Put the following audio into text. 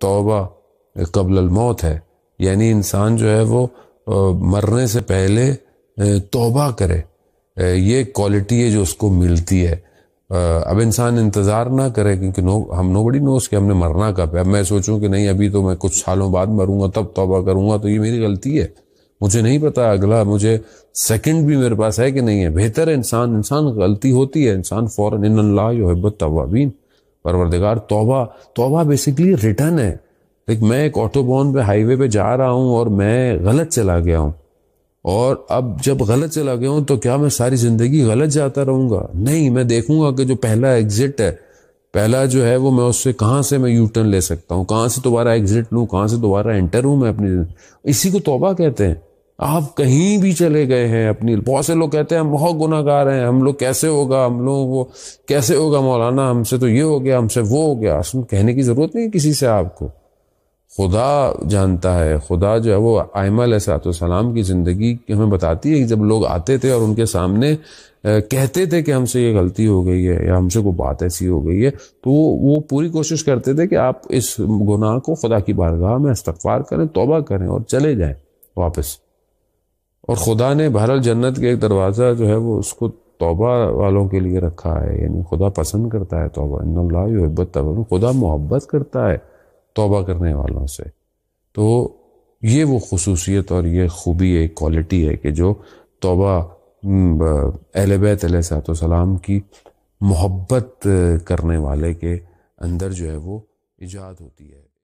तोबा कबल मौत है यानी इंसान जो है वो मरने से पहले तोबा करे ये क्वालिटी है जो उसको मिलती है अब इंसान इंतज़ार ना करे क्योंकि नो हम नो बड़ी नोस के हमने मरना कब है अब मैं सोचूं कि नहीं अभी तो मैं कुछ सालों बाद मरूंगा तब तोबा करूंगा तो ये मेरी गलती है मुझे नहीं पता अगला मुझे सेकंड भी मेरे पास है कि नहीं है बेहतर इंसान इंसान गलती होती है इंसान फ़ौरन इन अल्लाह तवाबीन परवरदिगार तोबा तोबा बेसिकली रिटर्न है लाइक मैं एक ऑटोबॉन पे हाईवे पे जा रहा हूँ और मैं गलत चला गया हूँ और अब जब गलत चला गया हूँ तो क्या मैं सारी ज़िंदगी गलत जाता रहूँगा नहीं मैं देखूँगा कि जो पहला एग्ज़िट है पहला जो है वो मैं उससे कहाँ से मैं यू टर्न ले सकता हूँ कहाँ से दोबारा एग्ज़िट लूँ कहाँ से दोबारा एंटर हूँ मैं अपनी इसी को तोबा कहते हैं आप कहीं भी चले गए हैं अपनी बहुत से लोग कहते हैं हम बहुत गुनागार हैं हम लोग कैसे होगा हम लोग वो कैसे होगा मौलाना हमसे तो ये हो गया हमसे वो हो गया असल कहने की ज़रूरत नहीं किसी से आपको खुदा जानता है खुदा जो है वो आयमा सलाम की ज़िंदगी हमें बताती है कि जब लोग आते थे और उनके सामने कहते थे कि हमसे ये गलती हो गई है या हमसे कोई बात ऐसी हो गई है तो वो वो पूरी कोशिश करते थे कि आप इस गुनाह को खुदा की बारगाह में इस्तफार करें तोबा करें और चले जाए वापस और खुदा ने बहरल जन्नत के एक दरवाज़ा जो है वो उसको तोबा वालों के लिए रखा है यानी खुदा पसंद करता है तोबा इन्नलाहबत तब मतलब खुदा मोहब्बत करता है तोबा करने वालों से तो ये वो खसूसियत और ये खूबी एक क्वालिटी है कि जो तोबा अहल बैत सलाम की मोहब्बत करने वाले के अंदर जो है वो ईजाद होती है